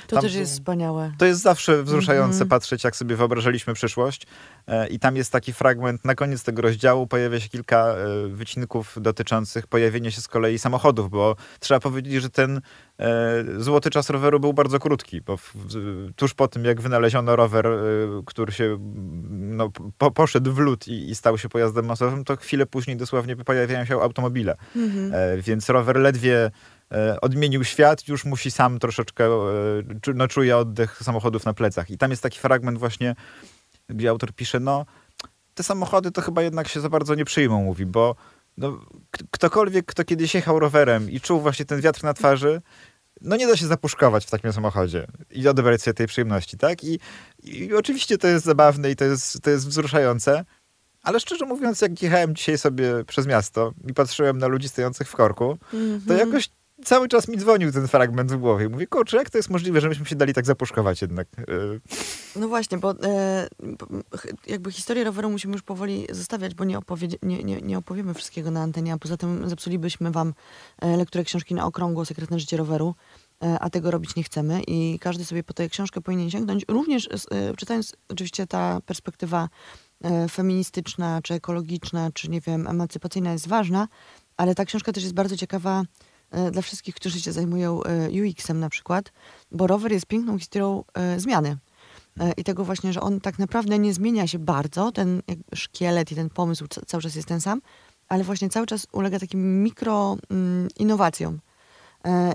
to tam, też jest wspaniałe. To jest zawsze wzruszające mm -hmm. patrzeć, jak sobie wyobrażaliśmy przyszłość. E, I tam jest taki fragment, na koniec tego rozdziału pojawia się kilka e, wycinków dotyczących pojawienia się z kolei samochodów, bo trzeba powiedzieć, że ten e, złoty czas roweru był bardzo krótki, bo tuż po tym, jak wynaleziono rower, który się no, po, poszedł w lód i, i, stał się pojazdem masowym, to chwilę później dosłownie pojawiają się automobile. Mhm. Więc rower ledwie odmienił świat, już musi sam troszeczkę, no czuje oddech samochodów na plecach. I tam jest taki fragment właśnie gdzie autor pisze, no te samochody to chyba jednak się za bardzo nie przyjmą, mówi, bo no, ktokolwiek, kto kiedyś jechał rowerem i czuł właśnie ten wiatr na twarzy, no nie da się zapuszkować w takim samochodzie i odebrać sobie tej przyjemności, tak? I, I, oczywiście to jest zabawne i to jest, to jest wzruszające, ale szczerze mówiąc, jak jechałem dzisiaj sobie przez miasto i patrzyłem na ludzi stojących w korku, mm -hmm. to mhm. jakoś cały czas mi dzwonił ten fragment w głowie. Mówię, kurczę, jak to jest możliwe, że myśmy się dali tak zapuszkować jednak? E, no właśnie, bo e, jakby historię roweru musimy już powoli zostawiać, bo nie, opowie- nie, nie, nie, opowiemy wszystkiego na antenie, a poza tym zepsulibyśmy wam e, lekturę książki na okrągło sekretne życie roweru, e, a tego robić nie chcemy i każdy sobie po tę książkę powinien sięgnąć. Również e, czytając oczywiście ta perspektywa e, feministyczna, czy ekologiczna, czy nie wiem, emancypacyjna jest ważna, ale ta książka też jest bardzo ciekawa E, dla wszystkich, którzy się zajmują e, UX-em na przykład, bo rower jest piękną historią e, zmiany. I tego właśnie, że on tak naprawdę nie zmienia się bardzo, ten szkielet i ten pomysł cały czas jest ten sam, ale właśnie cały czas ulega takim mikro mm, innowacjom.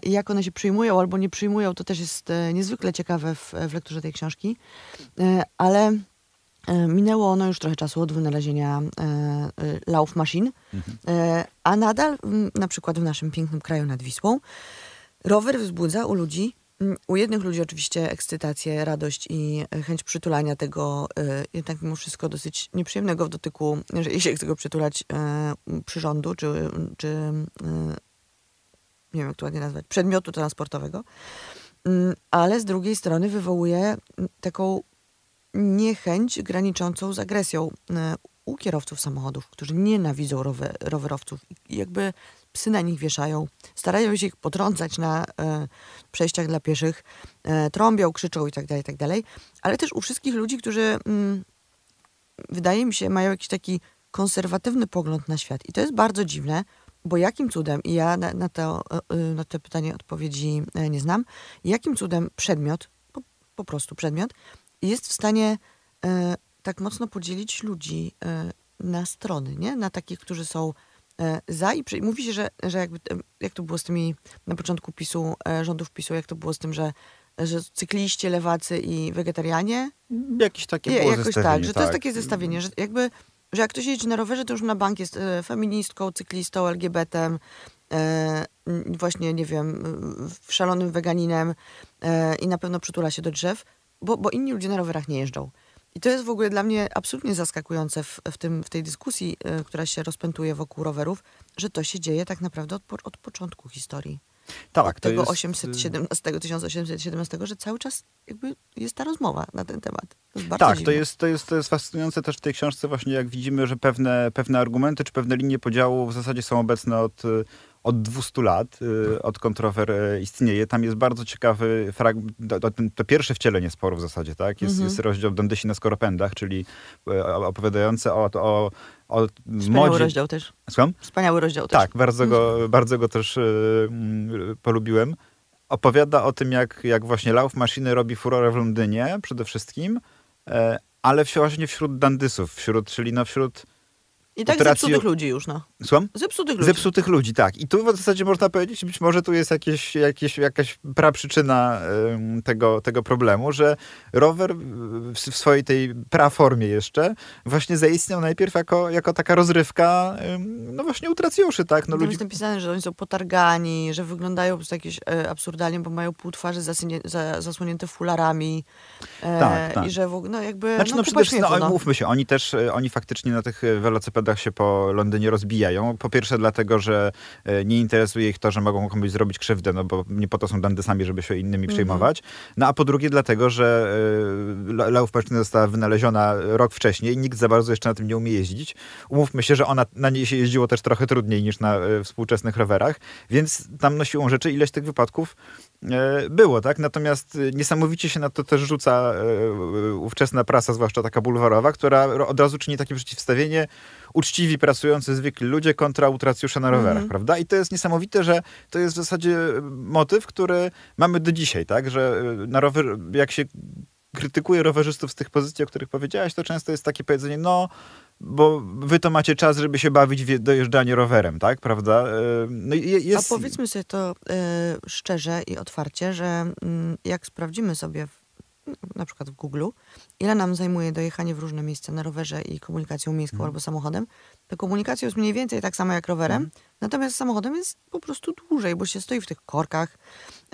I jak one się przyjmują albo nie przyjmują, to też jest niezwykle ciekawe w, w lekturze tej książki. Ale E, minęło ono już trochę czasu od wynalezienia e, e, Laufmaschin, mhm. a nadal na przykład w naszym pięknym kraju nad Wisłą rower wzbudza u ludzi, u jednych ludzi oczywiście ekscytację, radość i chęć przytulania tego jednak mimo wszystko dosyć nieprzyjemnego w dotyku, jeżeli się chce go przytulać przyrządu czy, czy nie wiem jak to ładnie nazwać, przedmiotu transportowego mm, ale z drugiej strony wywołuje taką niechęć graniczącą z agresją e, u kierowców samochodów, którzy nienawidzą rower, rowerowców i jakby psy na nich wieszają, starają się ich potrącać na e, przejściach dla pieszych, e, trąbią, krzyczą tak i tak dalej, ale też u wszystkich ludzi, którzy mm, wydaje mi się mają jakiś taki konserwatywny pogląd na świat. I to jest bardzo dziwne, bo jakim cudem, i ja na, na, to, e, e, na to pytanie odpowiedzi nie znam, jakim cudem przedmiot, po, po prostu przedmiot, jest w stanie e, tak mocno podzielić ludzi e, na strony, nie? Na takich, którzy są e, za i przy... mówi się, że, że jakby, e, jak to było z tymi na początku PiSu, e, rządów PiSu, jak to było z tym, że że cykliści, lewacy i wegetarianie. Mm, jakieś takie było Jakoś tak, że to jest tak. takie zestawienie, że jakby, że jak ktoś jeździ na rowerze, to już na bank jest e, feministką, cyklistą, LGBT-em, e, właśnie, nie wiem, szalonym weganinem e, i na pewno przytula się do drzew, bo, bo inni ludzie na rowerach nie jeżdżą. I to jest w ogóle dla mnie absolutnie zaskakujące w, w, tym, w tej dyskusji, y, która się rozpętuje wokół rowerów, że to się dzieje tak naprawdę od, od początku historii. Tak, od tego jest... 817, y, 1817, że cały czas jakby jest ta rozmowa na ten temat. To tak, to jest, to, jest, to jest fascynujące też w tej książce właśnie, jak widzimy, że pewne, pewne argumenty czy pewne linie podziału w zasadzie są obecne od y, od 200 lat, y, od kontrower y, istnieje. Tam jest bardzo ciekawy fragment, to, pierwsze wcielenie sporu w zasadzie, tak? Jest, mhm. jest rozdział Dondysi na skoropędach, czyli y, opowiadający o, o o Wspaniały modzie. rozdział też. Słucham? Wspaniały rozdział też. Tak, bardzo go, mhm. bardzo go też polubiłem. Opowiada o tym, jak, jak właśnie Lauf Maszyny robi furorę w Londynie przede wszystkim, e, ale właśnie wśród dandysów, wśród, czyli no wśród... I tak utracji... zepsutych ludzi już, no. Słucham? Zepsutych ludzi. Zepsutych ludzi, tak. I tu w zasadzie można powiedzieć, być może tu jest jakieś, jakieś, jakaś praprzyczyna y, tego, tego problemu, że rower w, w, swojej tej praformie jeszcze właśnie zaistniał najpierw jako, jako taka rozrywka, y, no właśnie utracjuszy, tak? No, ludzi... jest napisane, że oni są potargani, że wyglądają po prostu jakieś y, absurdalnie, bo mają pół twarzy zasynie, za, zasłonięte fularami. E, tak, tak. I że w ogóle, no jakby... Znaczy, no, no przede wszystkim, no, no. mówmy się, oni też, e, oni faktycznie na tych welocipedach się po Londynie rozbijają, po pierwsze dlatego, że e, nie interesuje ich to, że mogą komuś zrobić krzywdę, no bo nie po to są dandysami, żeby się innymi mhm. przejmować. No a po drugie dlatego, że e, laufmaschina została wynaleziona rok wcześniej, nikt za bardzo jeszcze na tym nie umie jeździć. Umówmy się, że ona na niej się jeździło też trochę trudniej niż na e, współczesnych rowerach, więc tam no siłą rzeczy ileś tych wypadków było, tak? Natomiast niesamowicie się na to też rzuca ówczesna prasa, zwłaszcza taka bulwarowa, która od razu czyni takie przeciwstawienie uczciwi, pracujący, zwykli ludzie kontra utracjusze na rowerach, mhm. prawda? I to jest niesamowite, że to jest w zasadzie e, motyw, który mamy do dzisiaj, tak? Że e, na rower, jak się krytykuje rowerzystów z tych pozycji, o których powiedziałaś, to często jest takie powiedzenie, no bo wy to macie czas, żeby się bawić w dojeżdżanie rowerem, tak, prawda? E, no jest... A powiedzmy sobie to y, szczerze i otwarcie, że y, jak sprawdzimy sobie w na przykład w Google, ile nam zajmuje dojechanie w różne miejsca na rowerze i komunikacją miejską mhm. albo samochodem, to komunikacja jest mniej więcej tak samo jak rowerem, mhm. natomiast samochodem jest po prostu dłużej, bo się stoi w tych korkach,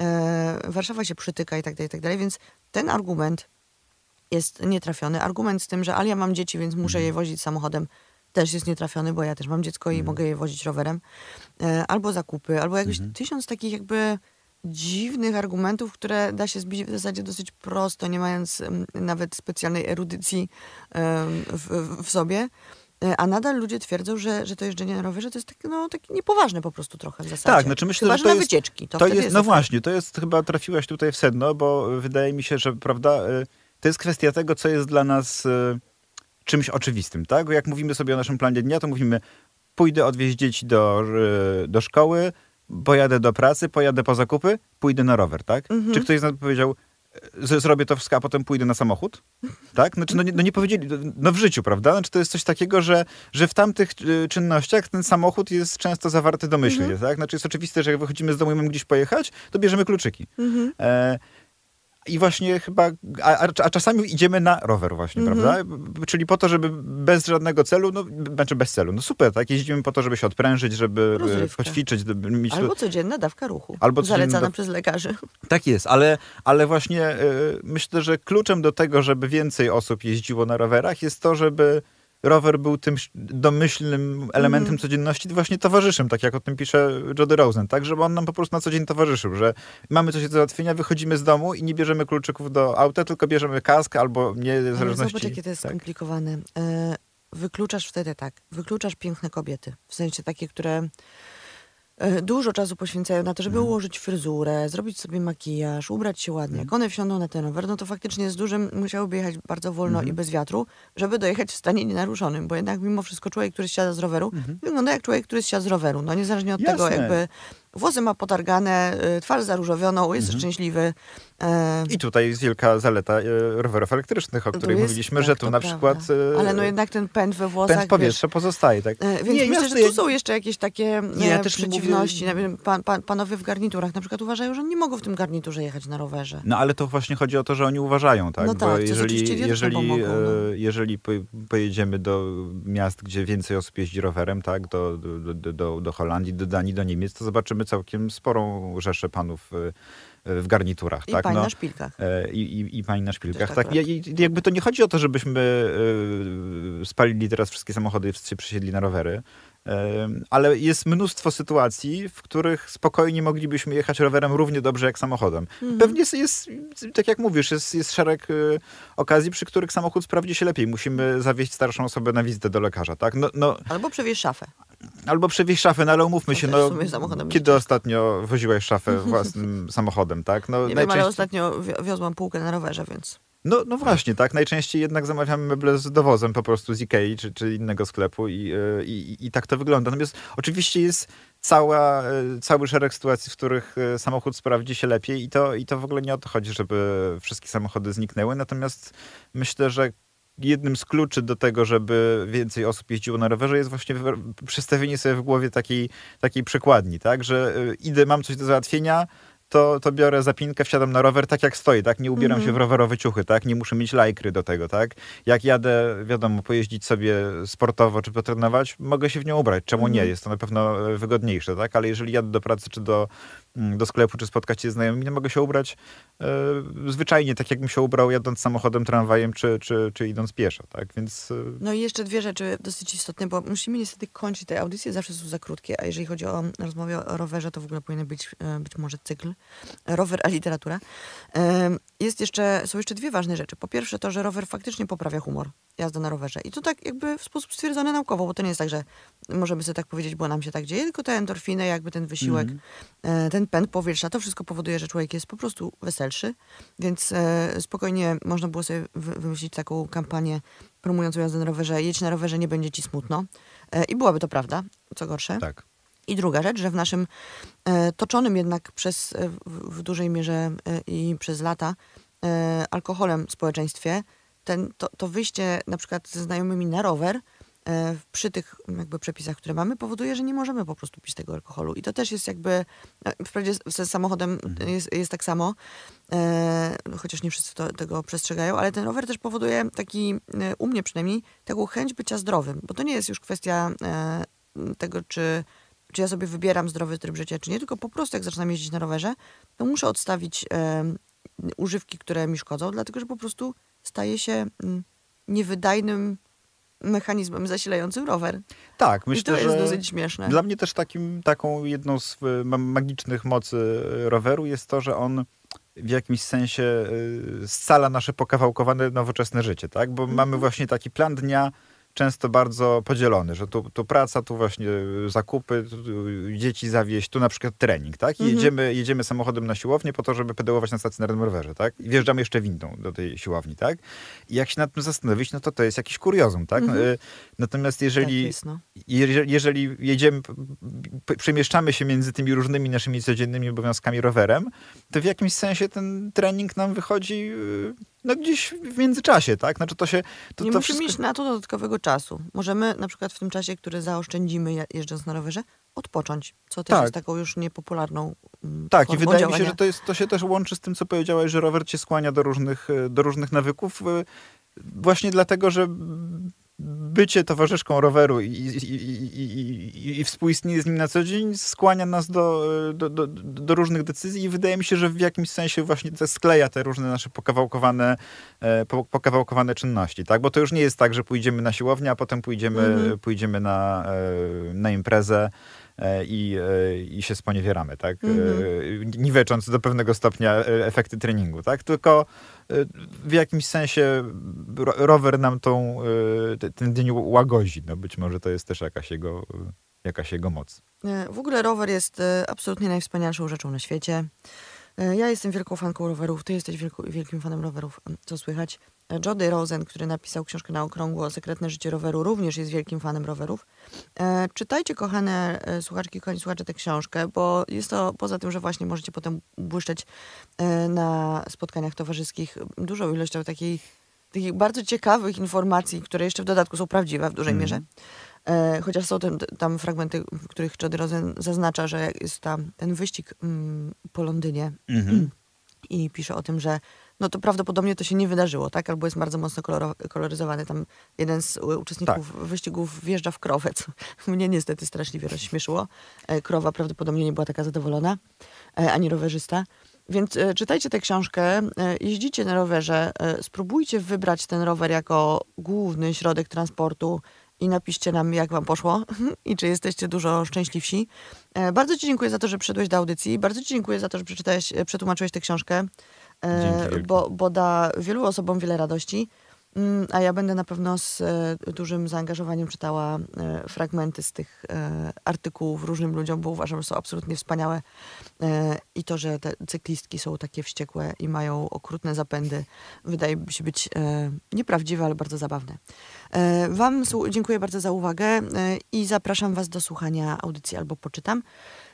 e, Warszawa się przytyka i tak dalej, i tak dalej, więc ten argument jest nietrafiony. Argument z tym, że ale ja mam dzieci, więc muszę mhm. je wozić samochodem, też jest nietrafiony, bo ja też mam dziecko i mogę je wozić rowerem. E, albo zakupy, albo jakieś tysiąc takich jakby dziwnych argumentów, które da się zbić w zasadzie dosyć prosto, nie mając nawet specjalnej erudycji w, w sobie. E, a nadal ludzie twierdzą, że, że to jeżdżenie na rowerze to jest tak, no, takie niepoważne po prostu trochę w zasadzie. Tak, znaczy myślę, chyba, że to na jest, wycieczki. To, to jest, jest, no właśnie, to jest chyba trafiłaś tutaj w sedno, bo wydaje mi się, że prawda, e, to jest kwestia tego, co jest dla nas e, czymś oczywistym, tak? Bo jak mówimy sobie o naszym planie dnia, to mówimy pójdę odwieźć dzieci do, do szkoły, pojadę do pracy, pojadę po zakupy, pójdę na rower, tak? Mhm. Czy ktoś z nas powiedział, e, zrobię to w ska, a potem pójdę na samochód? Tak? Znaczy, no nie, no nie powiedzieli, no, no w życiu, prawda? Znaczy, to jest coś takiego, że, że w tamtych e, czynnościach ten samochód jest często zawarty domyślnie, mhm. tak? Znaczy, jest oczywiste, że jak wychodzimy z domu i mamy gdzieś pojechać, to bierzemy kluczyki. Mhm. E, i właśnie chyba, a, a czasami idziemy na rower właśnie, mm -hmm. prawda? Czyli po to, żeby bez żadnego celu, no, znaczy bez celu, no super, tak? Jeździmy po to, żeby się odprężyć, żeby e, Rozrywka. poćwiczyć. Mieć Albo codzienna dawka ruchu, Albo zalecana przez lekarzy. Tak jest, ale, ale właśnie y, myślę, że kluczem do tego, żeby więcej osób jeździło na rowerach jest to, żeby rower był tym domyślnym elementem mm. codzienności, właśnie towarzyszym, tak jak o tym pisze Jody Rosen, tak? Żeby on nam po prostu na co dzień towarzyszył, że mamy coś do załatwienia, wychodzimy z domu i nie bierzemy kluczyków do auta, tylko bierzemy kask albo nie w zależności... Zobacz, jakie to jest tak. skomplikowane. E, wykluczasz wtedy tak, wykluczasz piękne kobiety, w sensie takie, które E, dużo czasu poświęcają na to, żeby mhm. ułożyć fryzurę, zrobić sobie makijaż, ubrać się ładnie. Mhm. Jak one wsiądą na ten rower, no to faktycznie z dużym musiałyby jechać bardzo wolno mhm. i bez wiatru, żeby dojechać w stanie nienaruszonym, bo jednak mimo wszystko człowiek, który siada z roweru, wygląda jak człowiek, który siada z roweru. No niezależnie od Jasne. tego jakby włosy ma potargane, y, twarz zaróżowioną, jest szczęśliwy, E, I tutaj jest wielka zaleta e, rowerów elektrycznych, o no której jest, mówiliśmy, tak, że tu na prawda. przykład... E, ale no jednak ten pęd we włosach... Pęd powietrza wiesz, pozostaje, tak? Więc nie, myślę, że tu są jeszcze jakieś takie nie, ja też przeciwności. Mówię... Pan, pan, panowie w garniturach na przykład uważają, że nie mogą w tym garniturze jechać na rowerze. No ale to właśnie chodzi o to, że oni uważają, tak? No tak, Bo jeżeli, jeżeli, pomogą, no. jeżeli pojedziemy do miast, gdzie więcej osób jeździ rowerem, tak? Do, do, do, do Holandii, do Danii, do Niemiec, to zobaczymy całkiem sporą rzeszę panów w garniturach. I tak? pani no, na szpilkach. E, I, i, I pani na szpilkach. tak, tak. I, jakby to nie chodzi o to, żebyśmy e, spalili teraz wszystkie samochody i wszyscy przesiedli na rowery, ale jest mnóstwo sytuacji, w których spokojnie moglibyśmy jechać rowerem równie dobrze jak samochodem. Mhm. Pewnie jest, jest, tak jak mówisz, jest, jest szereg y, okazji, przy których samochód sprawdzi się lepiej. Musimy zawieźć starszą osobę na wizytę do lekarza, tak? No, no, Albo przewieźć szafę. Albo przewieźć szafę, no ale umówmy się, no, no kiedy ostatnio woziłeś szafę własnym samochodem, tak? No, Nie najczęściej... wiem, ale ostatnio wiozłam półkę na rowerze, więc... No, no właśnie, tak. Najczęściej jednak zamawiamy meble z dowozem po prostu z Ikei czy, czy innego sklepu i, e, i, i tak to wygląda. Natomiast oczywiście jest cała, e, cały szereg sytuacji, w których e, samochód sprawdzi się lepiej i to, i to w ogóle nie o to chodzi, żeby wszystkie samochody zniknęły. Natomiast myślę, że jednym z kluczy do tego, żeby więcej osób jeździło na rowerze, jest właśnie przestawienie sobie w głowie takiej, takiej przekładni, tak? Że idę, mam coś do załatwienia, to, to biorę zapinkę, wsiadam na rower tak jak stoi, tak? Nie ubieram się w mhm. rowerowe ciuchy, tak? Nie muszę mieć lajkry do tego, tak? Jak jadę, wiadomo, pojeździć sobie sportowo czy potrenować, mogę się w nią ubrać. Czemu mhm. nie? Jest to na pewno e, wygodniejsze, tak? Ale jeżeli jadę do pracy czy do Mm, do sklepu czy spotkać się z znajomymi, nie mogę się ubrać e, zwyczajnie, tak jakbym się ubrał jadąc samochodem, tramwajem czy, czy, czy idąc pieszo, tak? Więc... E, no i jeszcze dwie rzeczy dosyć istotne, bo musimy niestety kończyć te audycje, zawsze są za krótkie, a jeżeli chodzi o rozmowę o rowerze, to w ogóle powinien być e, być może cykl rower a literatura. jest jeszcze, są jeszcze dwie ważne rzeczy. Po pierwsze to, że rower faktycznie poprawia humor jazda na rowerze. I to tak jakby w sposób stwierdzony naukowo, bo to nie jest tak, że możemy sobie tak powiedzieć, bo nam się tak dzieje, tylko te endorfiny, jakby ten wysiłek, mm. ten pęd powietrza, to wszystko powoduje, że człowiek jest po prostu weselszy, więc e, spokojnie można było sobie wymyślić taką kampanię promującą jazdę na rowerze, jedź na rowerze, nie będzie ci smutno. E, I byłaby to prawda, co gorsze. Tak. I druga rzecz, że w naszym toczonym jednak przez w, dużej mierze i przez lata alkoholem społeczeństwie ten, to, to wyjście na przykład ze znajomymi na rower e, przy tych jakby przepisach, które mamy, powoduje, że nie możemy po prostu pić tego alkoholu. I to też jest jakby, e, wprawdzie z, samochodem mhm. jest, jest tak samo, e, chociaż nie wszyscy to, tego przestrzegają, ale ten rower też powoduje taki, e, u mnie przynajmniej, taką chęć bycia zdrowym, bo to nie jest już kwestia e, tego, czy, czy ja sobie wybieram zdrowy tryb życia, czy nie, tylko po prostu jak zaczynam jeździć na rowerze, to muszę odstawić e, używki, które mi szkodzą, dlatego że po prostu staje się mm, niewydajnym mechanizmem zasilającym rower. Tak, myślę, I to że jest dosyć śmieszne. Dla mnie też takim, taką jedną z y, magicznych mocy y, roweru jest to, że on w jakimś sensie y, scala nasze pokawałkowane nowoczesne życie, tak? Bo mamy mhm. właśnie taki plan dnia, często bardzo podzielony, że tu, tu praca, tu właśnie e, zakupy, tu, dzieci zawieść, tu na przykład trening, tak? I mhm. jedziemy, jedziemy samochodem na siłownię po to, żeby pedałować na stacjonarnym rowerze, tak? I wjeżdżamy jeszcze windą do tej siłowni, tak? I jak się nad tym zastanowić, no to to jest jakiś kuriozum, tak? Mhm. E, natomiast jeżeli, tak jest, no. jeżeli, jeżeli jedziemy, przemieszczamy się między tymi różnymi naszymi codziennymi obowiązkami rowerem, to w jakimś sensie ten trening nam wychodzi e, no gdzieś w międzyczasie, tak? Znaczy to się... To, nie to musimy wszystko... mieć na to dodatkowego czasu. Możemy na przykład w tym czasie, który zaoszczędzimy jeżdżąc na rowerze, odpocząć, co też tak. jest taką już niepopularną mm, Tak, i wydaje działania. mi się, że to, jest, to się też łączy z tym, co powiedziałeś, że rower cię skłania do różnych, e, do różnych nawyków. E, właśnie dlatego, że bycie towarzyszką roweru i, i, i, i współistnienie z nim na co dzień skłania nas do, e, do, do, do, różnych decyzji i wydaje mi się, że w jakimś sensie właśnie skleja te różne nasze pokawałkowane, e, pokawałkowane czynności, tak? Bo to już nie jest tak, że pójdziemy na siłownię, a potem pójdziemy, mhm. pójdziemy na, e, na imprezę E, i, e, i się sponiewieramy, tak? E, mhm. Niwecząc do pewnego stopnia efekty treningu, tak? Tylko w jakimś sensie rower nam tą, ten dzień łagodzi. No być może to jest też jakaś jego, jakaś jego moc. W ogóle rower jest absolutnie najwspanialszą rzeczą na świecie. Ja jestem wielką fanką rowerów, ty jesteś wielką, wielkim fanem rowerów, co słychać. Jody Rosen, który napisał książkę na okrągło Sekretne życie roweru, również jest wielkim fanem rowerów. E, czytajcie, kochane e, słuchaczki, kochani słuchacze, tę książkę, bo jest to, poza tym, że właśnie możecie potem błyszczeć e, na spotkaniach towarzyskich dużą ilością takiej, takich bardzo ciekawych informacji, które jeszcze w dodatku są prawdziwe w dużej mm. mierze. E, chociaż są ten, tam fragmenty, w których Jody Rosen zaznacza, że jest tam ten wyścig mm, po Londynie. Mm -hmm. I pisze o tym, że no to prawdopodobnie to się nie wydarzyło, tak? Albo jest bardzo mocno koloryzowany. Tam jeden z uczestników tak. wyścigów wjeżdża w krowę, co mnie niestety straszliwie rozśmieszyło. E, krowa prawdopodobnie nie była taka zadowolona, e, ani rowerzysta. Więc e, czytajcie tę książkę, jeździcie na rowerze, spróbujcie wybrać ten rower jako główny środek transportu i napiszcie nam, jak Wam poszło i czy jesteście dużo szczęśliwsi. Bardzo Ci dziękuję za to, że przyszedłeś do audycji. Bardzo Ci dziękuję za to, że przeczytałeś, przetłumaczyłeś tę książkę. E, bo, bo da wielu osobom wiele radości. Mm, a ja będę na pewno z e, dużym zaangażowaniem czytała e, fragmenty z tych artykułów różnym ludziom, bo uważam, że są absolutnie wspaniałe. I to, że te cyklistki są takie wściekłe i mają okrutne zapędy, wydaje mi się być nieprawdziwe, ale bardzo zabawne. Wam dziękuję bardzo za uwagę i zapraszam Was do słuchania audycji albo poczytam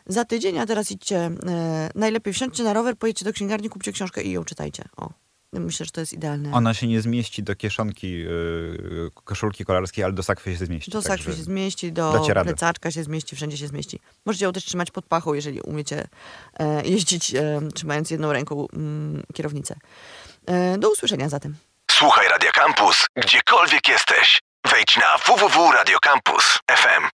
za tydzień, a teraz idźcie, e, najlepiej wsiądźcie na rower, pojedźcie do księgarni, kupcie książkę i ją czytajcie. O. Myślę, że to jest idealne. Ona się nie zmieści do kieszonki yy, koszulki kolarskiej, ale do sakwy się zmieści. Do sakwy się zmieści, do plecaczka się zmieści, wszędzie się zmieści. Możecie ją też trzymać pod pachą, jeżeli umiecie e, jeździć e, trzymając jedną ręką mm, kierownicę. E, do usłyszenia zatem. Słuchaj Radio Campus, gdziekolwiek jesteś. Wejdź na www.radiocampus.fm.